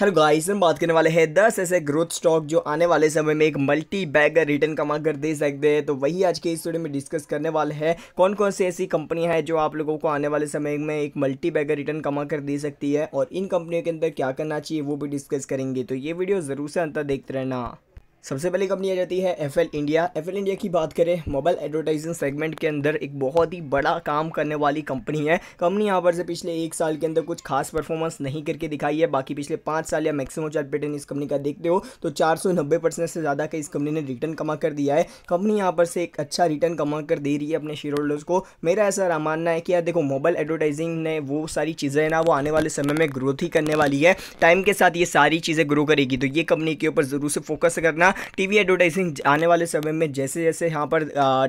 hello guys हम बात करने वाले हैं दस ऐसे ग्रोथ स्टॉक जो आने वाले समय में एक मल्टी बैगर रिटर्न कमा कर दे सकते हैं तो वही आज के इस वीडियो में डिस्कस करने वाले हैं कौन कौन सी ऐसी कंपनी है जो आप लोगों को आने वाले समय में एक मल्टी बैगर रिटर्न कमा कर दे सकती है और इन कंपनियों के अंदर क्या करना चाहिए वो भी डिस्कस करेंगे तो ये वीडियो ज़रूर से अंतर देखते रहना सबसे पहली कंपनी आ जाती है एफ इंडिया एफ इंडिया की बात करें मोबाइल एडवर्टाइजिंग सेगमेंट के अंदर एक बहुत ही बड़ा काम करने वाली कंपनी है कंपनी यहाँ पर से पिछले एक साल के अंदर कुछ खास परफॉर्मेंस नहीं करके दिखाई है बाकी पिछले पाँच साल या मैक्सिमम चार पेटर्न इस कंपनी का देखते हो तो चार से ज़्यादा का इस कंपनी ने रिटर्न कमा कर दिया है कंपनी यहाँ पर से एक अच्छा रिटर्न कमा कर दे रही है अपने शेयर होल्डर्स को मेरा ऐसा मानना है कि यार देखो मोबाइल एडवर्टाइजिंग ने वो सारी चीज़ें ना वो आने वाले समय में ग्रोथ ही करने वाली है टाइम के साथ ये सारी चीज़ें ग्रो करेगी तो ये कंपनी के ऊपर ज़रूर से फोकस करना रखना टीवी एडवर्टाइजिंग आने वाले समय में जैसे जैसे यहाँ पर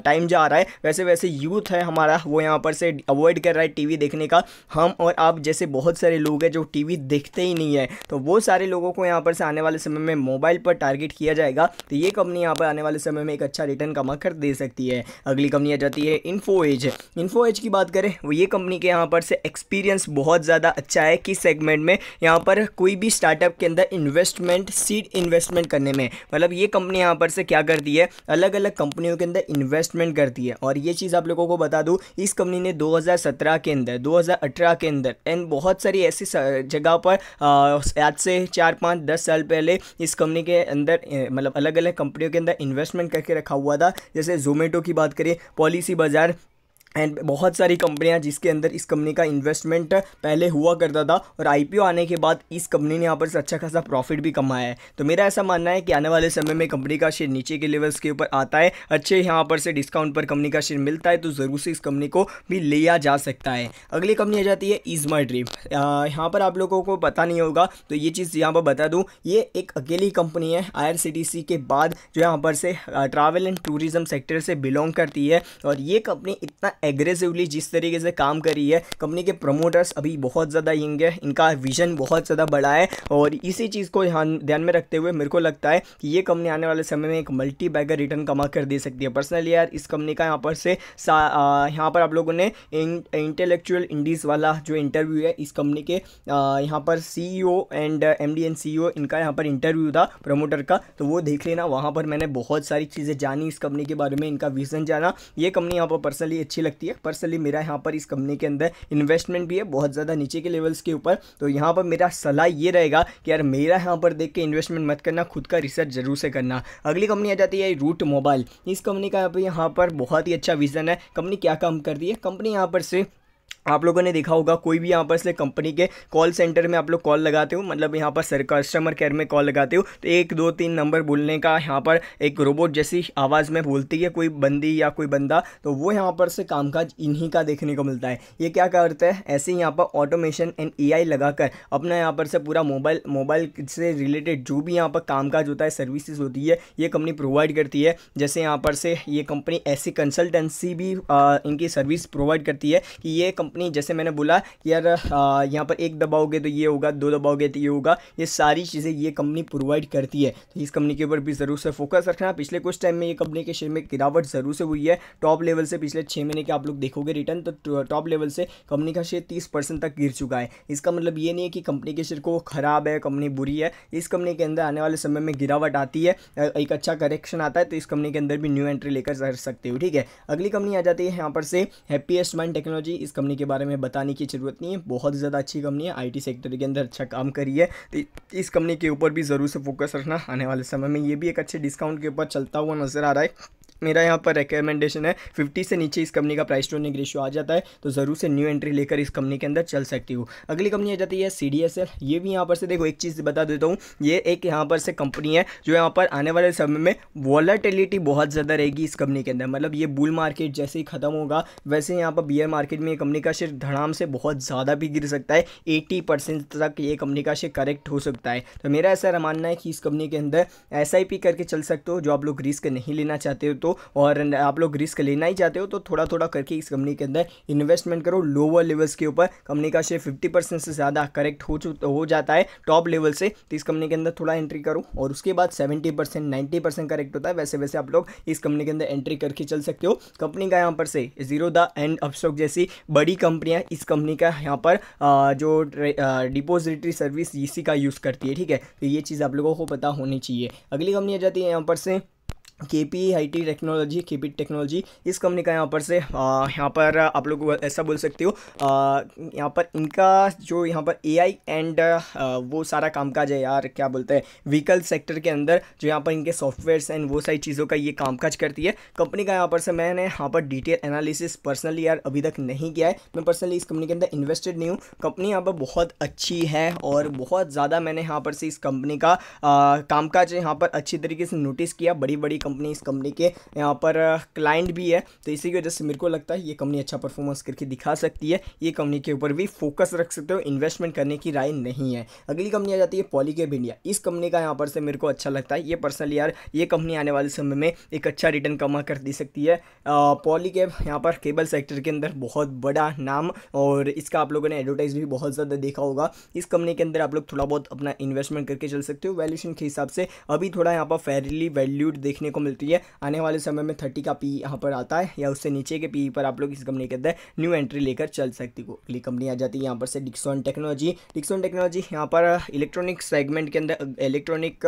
टाइम जा रहा है वैसे वैसे यूथ है हमारा वो यहाँ पर से अवॉइड कर रहा है टीवी देखने का हम और आप जैसे बहुत सारे लोग हैं जो टीवी देखते ही नहीं है तो वो सारे लोगों को यहाँ पर से आने वाले समय में मोबाइल पर टारगेट किया जाएगा तो ये कंपनी यहाँ पर आने वाले समय में एक अच्छा रिटर्न कमा कर दे सकती है अगली कंपनी आ जाती है इन्फो एज इन्फो एज की बात करें वो ये कंपनी के यहाँ पर से एक्सपीरियंस बहुत ज़्यादा अच्छा है किस सेगमेंट में यहाँ पर कोई भी स्टार्टअप के अंदर इन्वेस्टमेंट सीड इन्वेस्टमेंट करने में मतलब मतलब ये कंपनी यहाँ पर से क्या करती है अलग अलग कंपनियों के अंदर इन्वेस्टमेंट करती है और ये चीज़ आप लोगों को बता दूँ इस कंपनी ने 2017 के अंदर 2018 के अंदर एंड बहुत सारी ऐसी जगह पर आज से चार पाँच दस साल पहले इस कंपनी के अंदर मतलब अलग अलग कंपनियों के अंदर इन्वेस्टमेंट करके रखा हुआ था जैसे जोमेटो की बात करें पॉलिसी बाज़ार एंड बहुत सारी कंपनियां जिसके अंदर इस कंपनी का इन्वेस्टमेंट पहले हुआ करता था और आईपीओ आने के बाद इस कंपनी ने यहाँ पर अच्छा खासा प्रॉफिट भी कमाया है तो मेरा ऐसा मानना है कि आने वाले समय में कंपनी का शेयर नीचे के लेवल्स के ऊपर आता है अच्छे यहाँ पर से डिस्काउंट पर कंपनी का शेयर मिलता है तो ज़रूर से इस कंपनी को भी लिया जा सकता है अगली कंपनी आ जाती है इजमा ड्रीम यहाँ पर आप लोगों को पता नहीं होगा तो ये चीज़ यहाँ पर बता दूँ ये एक अकेली कंपनी है आई के बाद जो यहाँ पर से ट्रैवल एंड टूरिज़म सेक्टर से बिलोंग करती है और ये कंपनी इतना एग्रेसिवली जिस तरीके से काम करी है कंपनी के प्रमोटर्स अभी बहुत ज़्यादा यंग है इनका विजन बहुत ज़्यादा बड़ा है और इसी चीज़ को ध्यान ध्यान में रखते हुए मेरे को लगता है कि ये कंपनी आने वाले समय में एक मल्टी बैगर रिटर्न कमा कर दे सकती है पर्सनली यार इस कंपनी का यहाँ पर से यहाँ पर आप लोगों ने इंटेलेक्चुअल इंडीज़ वाला जो इंटरव्यू है इस कंपनी के यहाँ पर C and M D N C इनका यहाँ पर इंटरव्यू था प्रमोटर का तो वो देख लेना वहाँ पर मैंने बहुत सारी चीज़ें जानी इस कंपनी के बारे में इनका विज़न जाना ये कंपनी यहाँ पर पर्सनली अच्छी लगती है पर्सनली मेरा यहाँ पर इस कंपनी के अंदर इन्वेस्टमेंट भी है बहुत ज़्यादा नीचे के लेवल्स के ऊपर तो यहाँ पर मेरा सलाह ये रहेगा कि यार मेरा यहाँ पर देख के इन्वेस्टमेंट मत करना खुद का रिसर्च जरूर से करना अगली कंपनी आ जाती है रूट मोबाइल इस कंपनी का यहाँ पर बहुत ही अच्छा विज़न है कंपनी क्या काम करती है कंपनी यहाँ पर से आप लोगों ने देखा होगा कोई भी यहाँ पर इसलिए कंपनी के कॉल सेंटर में आप लोग कॉल लगाते हो मतलब यहाँ पर सर कस्टमर केयर में कॉल लगाते हो तो एक दो तीन नंबर बोलने का यहाँ पर एक रोबोट जैसी आवाज़ में बोलती है कोई बंदी या कोई बंदा तो वो यहाँ पर से कामकाज इन्हीं का देखने को मिलता है ये क्या करता है ऐसे ही यहाँ पर ऑटोमेशन एंड ए लगाकर अपना यहाँ पर से पूरा मोबाइल मोबाइल से रिलेटेड जो भी यहाँ पर कामकाज होता है सर्विसेज होती है ये कंपनी प्रोवाइड करती है जैसे यहाँ पर से ये कंपनी ऐसी कंसल्टेंसी भी इनकी सर्विस प्रोवाइड करती है कि ये कंपनी जैसे मैंने बोला कि यार यहाँ पर एक दबाओगे तो ये होगा दो दबाओगे तो ये होगा ये सारी चीज़ें ये कंपनी प्रोवाइड करती है तो इस कंपनी के ऊपर भी ज़रूर से फोकस रखना पिछले कुछ टाइम में ये कंपनी के शेयर में गिरावट ज़रूर से हुई है टॉप लेवल से पिछले छः महीने के आप लोग देखोगे रिटर्न तो टॉप लेवल से कंपनी का शेयर तीस परसेंट तक गिर चुका है इसका मतलब ये नहीं है कि कंपनी के शेयर को ख़राब है कंपनी बुरी है इस कंपनी के अंदर आने वाले समय में गिरावट आती है एक अच्छा करेक्शन आता है तो इस कंपनी के अंदर भी न्यू एंट्री लेकर सकते हो ठीक है अगली कंपनी आ जाती है यहाँ पर से हैप्पीएस्ट माइंड टेक्नोलॉजी इस कंपनी के के बारे में बताने की ज़रूरत नहीं है बहुत ज़्यादा अच्छी कंपनी है आईटी सेक्टर के अंदर अच्छा काम करी है तो इस कंपनी के ऊपर भी ज़रूर से फोकस रखना आने वाले समय में ये भी एक अच्छे डिस्काउंट के ऊपर चलता हुआ नज़र आ रहा है मेरा यहाँ पर रिकमेंडेशन है फिफ्टी से नीचे इस कंपनी का प्राइस टोनिंग रेशियो आ जाता है तो ज़रूर से न्यू एंट्री लेकर इस कंपनी के अंदर चल सकती हो अगली कंपनी आ जाती है सी डी ये भी यहाँ पर से देखो एक चीज़ बता देता हूँ ये एक यहाँ पर से कंपनी है जो यहाँ पर आने वाले समय में वॉलेटिलिटी बहुत ज़्यादा रहेगी इस कंपनी के अंदर मतलब ये बुल मार्केट जैसे ही ख़त्म होगा वैसे यहाँ पर बियर मार्केट में ये कंपनी का शेयर धड़ाम से बहुत ज़्यादा भी गिर सकता है एटी परसेंट तक ये कंपनी का शेयर करेक्ट हो सकता है तो मेरा ऐसा मानना है कि इस कंपनी के अंदर एस करके चल सकते हो जो आप लोग रिस्क नहीं लेना चाहते हो तो और आप लोग रिस्क लेना ही चाहते हो तो थोड़ा थोड़ा करके इस कंपनी के अंदर इन्वेस्टमेंट करो लोअर लेवल्स के ऊपर कंपनी का शेयर फिफ्टी परसेंट से ज़्यादा करेक्ट हो हो जाता है टॉप लेवल से तो इस कंपनी के अंदर थोड़ा एंट्री करो और उसके बाद seventy percent ninety percent correct होता है वैसे वैसे आप लोग इस कंपनी के अंदर एंट्री करके चल सकते हो कंपनी का यहाँ पर से जीरो द एंड अपस्टॉक जैसी बड़ी कंपनियाँ इस कंपनी का यहाँ पर जो डिपोजिटरी सर्विस इसी का यूज़ करती है ठीक है तो ये चीज़ आप लोगों को पता होनी चाहिए अगली कंपनी आ जाती है यहाँ पर से K P I T Technology K P Technology इस कंपनी का यहाँ पर से यहाँ पर आप लोग ऐसा बोल सकते हो यहाँ पर इनका जो यहाँ पर ए आई एंड वो सारा कामकाज है यार क्या बोलते हैं व्हीकल सेक्टर के अंदर जो यहाँ पर इनके सॉफ्टवेयर्स एंड वो सारी चीज़ों का ये कामकाज करती है कंपनी का यहाँ पर से मैंने यहाँ पर डिटेल एनालिसिस पर्सनली यार अभी तक नहीं किया है मैं पर्सनली इस कंपनी के अंदर इन्वेस्टेड नहीं हूँ कंपनी यहाँ पर बहुत अच्छी है और बहुत ज़्यादा मैंने यहाँ पर से इस कंपनी का कामकाज यहाँ पर अच्छी तरीके से नोटिस किया बड़ी बड़ी कंपनी इस कंपनी के यहाँ पर क्लाइंट भी है तो इसी की वजह से मेरे को लगता है ये कंपनी अच्छा परफॉर्मेंस करके दिखा सकती है ये कंपनी के ऊपर भी फोकस रख सकते हो इन्वेस्टमेंट करने की राय नहीं है अगली कंपनी आ जाती है पॉलीकेब इंडिया इस कंपनी का यहाँ पर से मेरे को अच्छा लगता है ये पर्सनली यार ये कंपनी आने वाले समय में एक अच्छा रिटर्न कमा कर दे सकती है पॉलीकेब यहाँ पर केबल सेक्टर के अंदर बहुत बड़ा नाम और इसका आप लोगों ने एडवर्टाइज भी बहुत ज़्यादा देखा होगा इस कंपनी के अंदर आप लोग थोड़ा बहुत अपना इन्वेस्टमेंट करके चल सकते हो वैल्यूशन के हिसाब से अभी थोड़ा यहाँ पर फेयरली वैल्यूड देखने को मिलती है आने वाले समय में थर्टी का पी यहाँ पर आता है या उससे नीचे के पी पर आप लोग इस कंपनी के अंदर न्यू एंट्री लेकर चल सकती हो अगली कंपनी आ जाती है यहाँ पर से डिक्सॉन टेक्नोलॉजी डिक्सॉन टेक्नोलॉजी यहाँ पर इलेक्ट्रॉनिक सेगमेंट के अंदर इलेक्ट्रॉनिक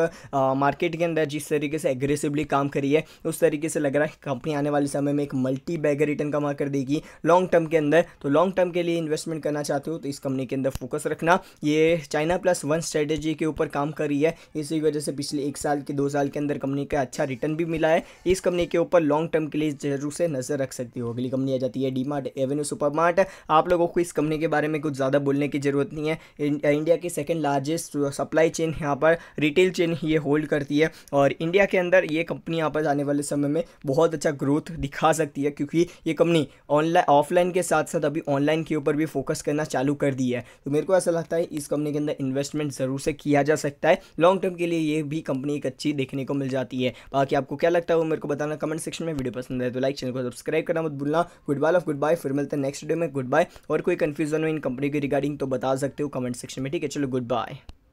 मार्केट के अंदर जिस तरीके से एग्रेसिवली काम करी है उस तरीके से लग रहा है कंपनी आने वाले समय में एक मल्टी बैगर रिटर्न कमा कर देगी लॉन्ग टर्म के अंदर तो लॉन्ग टर्म के लिए इन्वेस्टमेंट करना चाहते हो तो इस कंपनी के अंदर फोकस रखना ये चाइना प्लस वन स्ट्रेटेजी के ऊपर काम कर रही है इसी वजह से पिछले एक साल के दो साल के अंदर कंपनी का अच्छा रिटर्न भी मिला है इस कंपनी के ऊपर लॉन्ग टर्म के लिए जरूर से नज़र रख सकती हो अगली कंपनी आ जाती है D Mart Avenue Super Mart आप लोगों को इस कंपनी के बारे में कुछ ज़्यादा बोलने की ज़रूरत नहीं है इंडिया की सेकेंड लार्जेस्ट सप्लाई चेन यहाँ पर रिटेल चेन ये होल्ड करती है और इंडिया के अंदर ये कंपनी यहाँ पर आने वाले समय में बहुत अच्छा ग्रोथ दिखा सकती है क्योंकि ये कंपनी ऑनलाइन ऑफलाइन के साथ साथ अभी ऑनलाइन के ऊपर भी फोकस करना चालू कर दी है तो मेरे को ऐसा लगता है इस कंपनी के अंदर इन्वेस्टमेंट ज़रूर से किया जा सकता है लॉन्ग टर्म के लिए ये भी कंपनी एक अच्छी देखने को मिल जाती है बाकी आप आपको क्या लगता है वो मेरे को बताना कमेंट सेक्शन में वीडियो पसंद है तो लाइक चैनल को सब्सक्राइब करना मत भूलना goodbye of goodbye फिर मिलते हैं नेक्स्ट वीडियो में गुड बाय और कोई कंफ्यूजन हो इन कंपनी के रिगार्डिंग तो बता सकते हो कमेंट सेक्शन में ठीक है चलो गुड बाय